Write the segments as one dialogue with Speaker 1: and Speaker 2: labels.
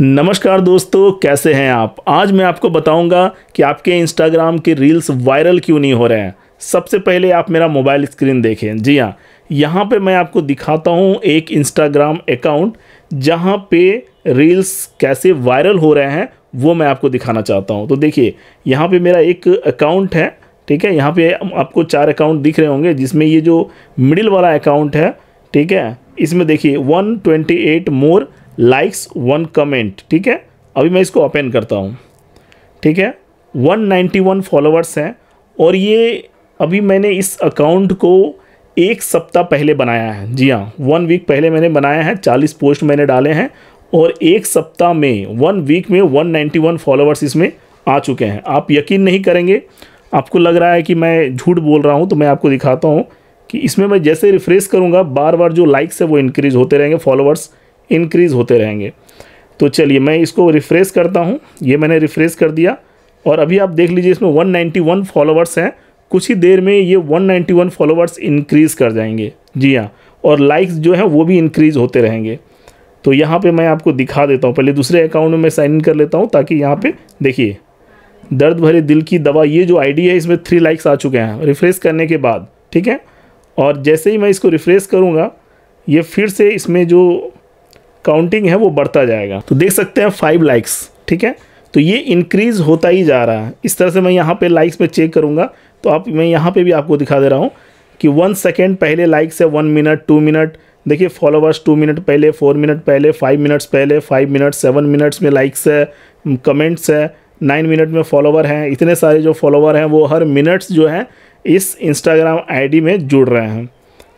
Speaker 1: नमस्कार दोस्तों कैसे हैं आप आज मैं आपको बताऊंगा कि आपके इंस्टाग्राम के रील्स वायरल क्यों नहीं हो रहे हैं सबसे पहले आप मेरा मोबाइल स्क्रीन देखें जी हाँ यहाँ पे मैं आपको दिखाता हूँ एक इंस्टाग्राम अकाउंट जहाँ पे रील्स कैसे वायरल हो रहे हैं वो मैं आपको दिखाना चाहता हूँ तो देखिए यहाँ पे मेरा एक अकाउंट है ठीक है यहाँ पे आपको चार अकाउंट दिख रहे होंगे जिसमें ये जो मिडिल वाला अकाउंट है ठीक है इसमें देखिए 128 मोर लाइक्स वन कमेंट ठीक है अभी मैं इसको ओपन करता हूँ ठीक है 191 फॉलोवर्स हैं और ये अभी मैंने इस अकाउंट को एक सप्ताह पहले बनाया है जी हाँ वन वीक पहले मैंने बनाया है 40 पोस्ट मैंने डाले हैं और एक सप्ताह में वन वीक में 191 फॉलोवर्स इसमें आ चुके हैं आप यकीन नहीं करेंगे आपको लग रहा है कि मैं झूठ बोल रहा हूँ तो मैं आपको दिखाता हूँ कि इसमें मैं जैसे रिफ्रेश करूँगा बार बार जो लाइक्स है वो इंक्रीज़ होते रहेंगे फॉलोअर्स इंक्रीज़ होते रहेंगे तो चलिए मैं इसको रिफ़्रेश करता हूँ ये मैंने रिफ़्रेश कर दिया और अभी आप देख लीजिए इसमें 191 फॉलोअर्स हैं कुछ ही देर में ये 191 फॉलोअर्स इंक्रीज़ कर जाएंगे जी हाँ और लाइक्स जो हैं वो भी इंक्रीज़ होते रहेंगे तो यहाँ पे मैं आपको दिखा देता हूँ पहले दूसरे अकाउंट में मैं साइन इन कर लेता हूँ ताकि यहाँ पे देखिए दर्द भरे दिल की दवा ये जो आईडी है इसमें थ्री लाइक्स आ चुके हैं रिफ़्रेश करने के बाद ठीक है और जैसे ही मैं इसको रिफ़्रेश करूँगा ये फिर से इसमें जो काउंटिंग है वो बढ़ता जाएगा तो देख सकते हैं फाइव लाइक्स ठीक है तो ये इंक्रीज़ होता ही जा रहा है इस तरह से मैं यहाँ पे लाइक्स पे चेक करूँगा तो आप मैं यहाँ पे भी आपको दिखा दे रहा हूँ कि वन सेकेंड पहले लाइक्स है वन मिनट टू मिनट देखिए फॉलोअर्स टू मिनट पहले फोर मिनट पहले फाइव मिनट्स पहले फाइव मिनट सेवन मिनट्स में लाइक्स है कमेंट्स है नाइन मिनट में फॉलोवर हैं इतने सारे जो फॉलोवर हैं वो हर मिनट्स जो हैं इस इंस्टाग्राम आईडी में जुड़ रहे हैं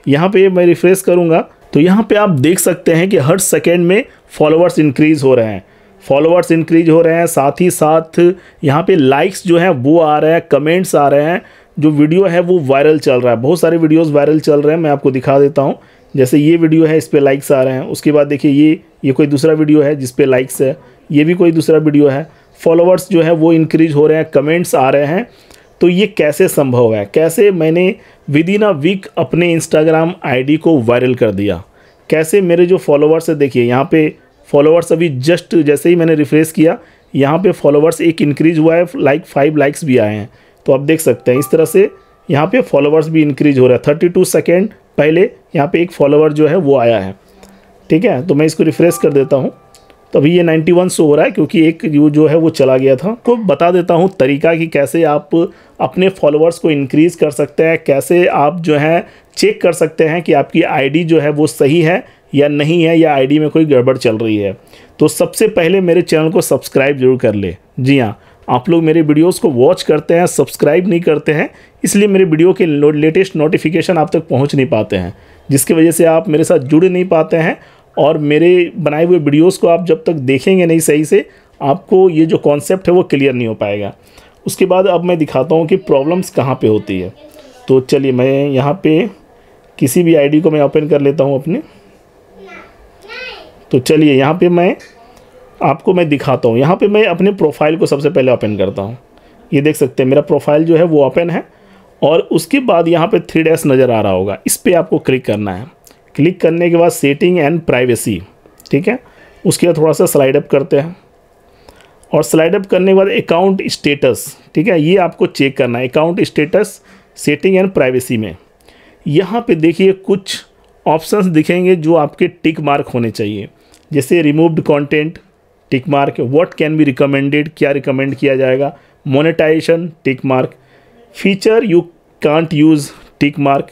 Speaker 1: यहाँ पे मैं रिफ्रेश करूँगा तो यहाँ पे आप देख सकते हैं कि हर सेकेंड में फॉलोअर्स इंक्रीज़ हो रहे हैं फॉलोअर्स इंक्रीज हो रहे हैं साथ ही साथ यहाँ पे लाइक्स जो हैं वो आ रहे हैं कमेंट्स आ रहे हैं जो वीडियो है वो वायरल चल रहा है बहुत सारे वीडियोज़ वायरल चल रहे हैं मैं आपको दिखा देता हूँ जैसे ये वीडियो है इस पर लाइक्स आ रहे हैं उसके बाद देखिए ये ये कोई दूसरा वीडियो है जिसपे लाइक्स है ये भी कोई दूसरा वीडियो है फॉलोअर्स जो है वो इंक्रीज हो रहे हैं कमेंट्स आ रहे हैं तो ये कैसे संभव है कैसे मैंने विद इन अ वीक अपने इंस्टाग्राम आईडी को वायरल कर दिया कैसे मेरे जो फॉलोवर्स है देखिए यहाँ पे फॉलोअर्स अभी जस्ट जैसे ही मैंने रिफ्रेश किया यहाँ पे फॉलोवर्स एक इंक्रीज हुआ है लाइक फाइव लाइक्स भी आए हैं तो आप देख सकते हैं इस तरह से यहाँ पे फॉलोवर्स भी इंक्रीज हो रहा है थर्टी टू सेकेंड पहले यहाँ पे एक फॉलोवर जो है वो आया है ठीक है तो मैं इसको रिफ्रेश कर देता हूँ तो अभी ये 91 सो हो रहा है क्योंकि एक यू जो है वो चला गया था तो बता देता हूँ तरीका कि कैसे आप अपने फॉलोअर्स को इनक्रीज़ कर सकते हैं कैसे आप जो है चेक कर सकते हैं कि आपकी आईडी जो है वो सही है या नहीं है या आईडी में कोई गड़बड़ चल रही है तो सबसे पहले मेरे चैनल को सब्सक्राइब जरूर कर ले जी हाँ आप लोग मेरे वीडियोस को वॉच करते हैं सब्सक्राइब नहीं करते हैं इसलिए मेरे वीडियो के लेटेस्ट नोटिफिकेशन आप तक पहुंच नहीं पाते हैं जिसकी वजह से आप मेरे साथ जुड़ नहीं पाते हैं और मेरे बनाए हुए वीडियोस को आप जब तक देखेंगे नहीं सही से आपको ये जो कॉन्सेप्ट है वो क्लियर नहीं हो पाएगा उसके बाद अब मैं दिखाता हूँ कि प्रॉब्लम्स कहाँ पे होती है तो चलिए मैं यहाँ पे किसी भी आईडी को मैं ओपन कर लेता हूँ अपने तो चलिए यहाँ पे मैं आपको मैं दिखाता हूँ यहाँ पे मैं अपने प्रोफाइल को सबसे पहले ओपन करता हूँ ये देख सकते हैं मेरा प्रोफाइल जो है वो ओपन है और उसके बाद यहाँ पे थ्री डैस नज़र आ रहा होगा इस पर आपको क्लिक करना है क्लिक करने के बाद सेटिंग एंड प्राइवेसी ठीक है उसके बाद थोड़ा सा स्लाइड अप करते हैं और स्लाइड अप करने के बाद अकाउंट स्टेटस ठीक है ये आपको चेक करना है account status setting and privacy में यहाँ पे देखिए कुछ ऑप्शंस दिखेंगे जो आपके टिक मार्क होने चाहिए जैसे removed content tick mark what can be recommended क्या रिकमेंड किया जाएगा monetisation tick mark feature you can't use tick mark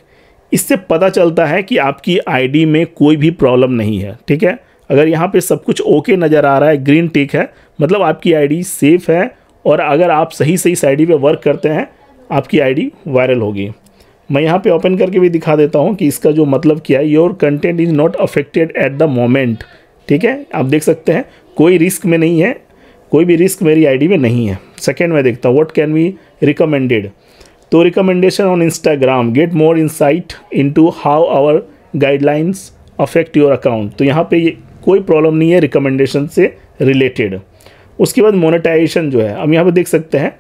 Speaker 1: इससे पता चलता है कि आपकी आईडी में कोई भी प्रॉब्लम नहीं है ठीक है अगर यहाँ पे सब कुछ ओके नज़र आ रहा है ग्रीन टिक है मतलब आपकी आईडी सेफ़ है और अगर आप सही सही इस पे वर्क करते हैं आपकी आईडी वायरल होगी मैं यहाँ पे ओपन करके भी दिखा देता हूँ कि इसका जो मतलब क्या है your content is not affected at the moment ठीक है आप देख सकते हैं कोई रिस्क में नहीं है कोई भी रिस्क मेरी आई में नहीं है सेकेंड में देखता हूँ वट कैन बी रिकमेंडेड तो recommendation on Instagram get more insight into how our guidelines affect your account तो यहाँ पे ये कोई प्रॉब्लम नहीं है रिकमेंडेशन से रिलेटेड उसके बाद मोनेटाइजेशन जो है हम यहाँ पे देख सकते हैं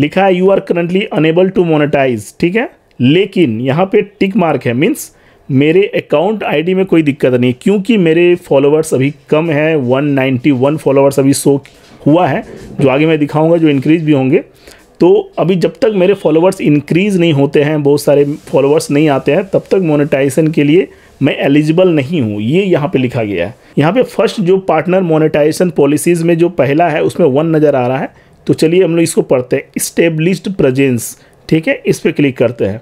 Speaker 1: लिखा है you are currently unable to monetise ठीक है लेकिन यहाँ पे टिक मार्क है मीन्स मेरे अकाउंट आईडी में कोई दिक्कत नहीं क्योंकि मेरे फॉलोअर्स अभी कम नाइन्टी 191 फॉलोअर्स अभी शो हुआ है जो आगे मैं दिखाऊंगा जो इंक्रीज भी होंगे तो अभी जब तक मेरे फॉलोवर्स इंक्रीज़ नहीं होते हैं बहुत सारे फॉलोवर्स नहीं आते हैं तब तक मोनेटाइजेशन के लिए मैं एलिजिबल नहीं हूँ ये यहाँ पे लिखा गया है यहाँ पे फर्स्ट जो पार्टनर मोनेटाइजेशन पॉलिसीज़ में जो पहला है उसमें वन नज़र आ रहा है तो चलिए हम लोग इसको पढ़ते हैं इस्टेब्लिश्ड प्रजेंस ठीक है इस पर क्लिक करते हैं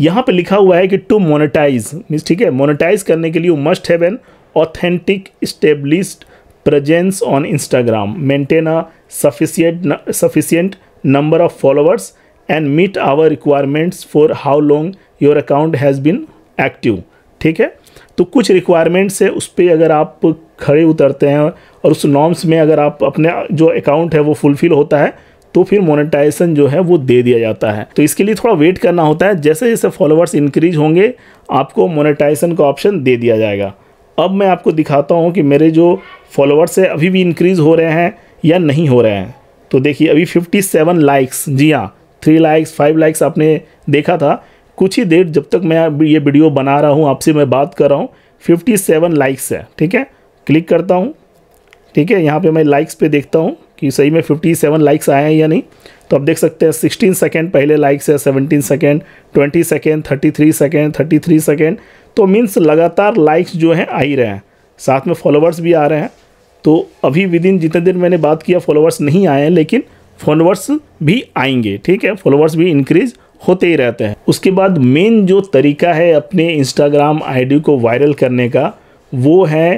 Speaker 1: यहाँ पर लिखा हुआ है कि टू मोनेटाइज मीन्स ठीक है मोनेटाइज करने के लिए you must have an authentic established presence on Instagram maintain a sufficient sufficient number of followers and meet our requirements for how long your account has been active ठीक है तो कुछ requirements है उस पर अगर आप खड़े उतरते हैं और उस नॉर्म्स में अगर आप अपने जो अकाउंट है वो फुलफिल होता है तो फिर मोनेटाइजेशन जो है वो दे दिया जाता है तो इसके लिए थोड़ा वेट करना होता है जैसे जैसे फॉलोअर्स इंक्रीज होंगे आपको मोनेटाइजेशन का ऑप्शन दे दिया जाएगा अब मैं आपको दिखाता हूँ कि मेरे जो फॉलोअर्स है अभी भी इंक्रीज़ हो रहे हैं या नहीं हो रहे हैं तो देखिए अभी 57 लाइक्स जी हाँ थ्री लाइक्स फाइव लाइक्स आपने देखा था कुछ ही देर जब तक मैं ये वीडियो बना रहा हूँ आपसे मैं बात कर रहा हूँ 57 लाइक्स है ठीक है क्लिक करता हूँ ठीक है यहाँ पे मैं लाइक्स पे देखता हूँ कि सही में 57 लाइक्स आए हैं या नहीं तो आप देख सकते हैं 16 सेकेंड पहले लाइक्स है 17 सेकेंड 20 सेकेंड 33 सेकेंड 33 सेकेंड तो मीन्स लगातार लाइक्स जो हैं आ ही रहे हैं साथ में फॉलोवर्स भी आ रहे हैं तो अभी विद इन जितने दिन मैंने बात किया फॉलोअर्स नहीं आए हैं लेकिन फॉलोअर्स भी आएंगे ठीक है फॉलोअर्स भी इंक्रीज होते ही रहते हैं उसके बाद मेन जो तरीका है अपने इंस्टाग्राम आईडी को वायरल करने का वो है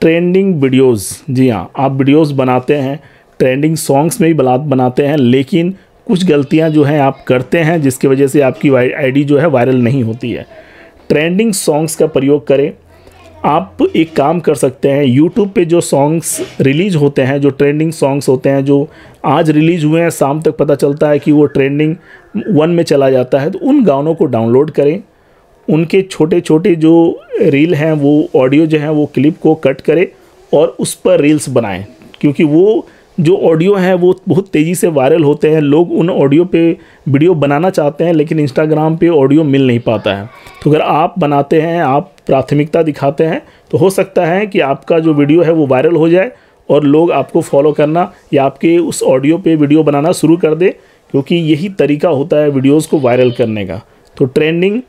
Speaker 1: ट्रेंडिंग वीडियोस जी हाँ आप वीडियोस बनाते हैं ट्रेंडिंग सॉन्ग्स में भी बनाते हैं लेकिन कुछ गलतियाँ जो हैं आप करते हैं जिसकी वजह से आपकी आईडी जो है वायरल नहीं होती है ट्रेंडिंग सॉन्ग्स का प्रयोग करें आप एक काम कर सकते हैं यूट्यूब पे जो सॉन्ग्स रिलीज़ होते हैं जो ट्रेंडिंग सॉन्ग्स होते हैं जो आज रिलीज़ हुए हैं शाम तक पता चलता है कि वो ट्रेंडिंग वन में चला जाता है तो उन गानों को डाउनलोड करें उनके छोटे छोटे जो रील हैं वो ऑडियो जो हैं वो क्लिप को कट करें और उस पर रील्स बनाएं क्योंकि वो जो ऑडियो हैं वो बहुत तेज़ी से वायरल होते हैं लोग उन ऑडियो पे वीडियो बनाना चाहते हैं लेकिन इंस्टाग्राम पे ऑडियो मिल नहीं पाता है तो अगर आप बनाते हैं आप प्राथमिकता दिखाते हैं तो हो सकता है कि आपका जो वीडियो है वो वायरल हो जाए और लोग आपको फॉलो करना या आपके उस ऑडियो पे वीडियो बनाना शुरू कर दे क्योंकि यही तरीका होता है वीडियोज़ को वायरल करने का तो ट्रेंडिंग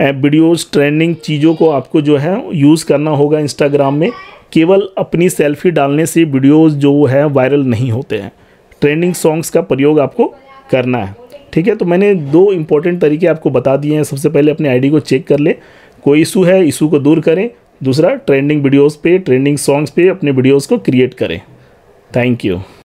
Speaker 1: वीडियोज़ ट्रेंडिंग चीज़ों को आपको जो है यूज़ करना होगा इंस्टाग्राम में केवल अपनी सेल्फी डालने से वीडियोस जो है वायरल नहीं होते हैं ट्रेंडिंग सॉन्ग्स का प्रयोग आपको करना है ठीक है तो मैंने दो इंपॉर्टेंट तरीके आपको बता दिए हैं सबसे पहले अपने आईडी को चेक कर ले कोई इशू है इशू को दूर करें दूसरा ट्रेंडिंग वीडियोस पे ट्रेंडिंग सॉन्ग्स पे अपने वीडियोस को क्रिएट करें थैंक यू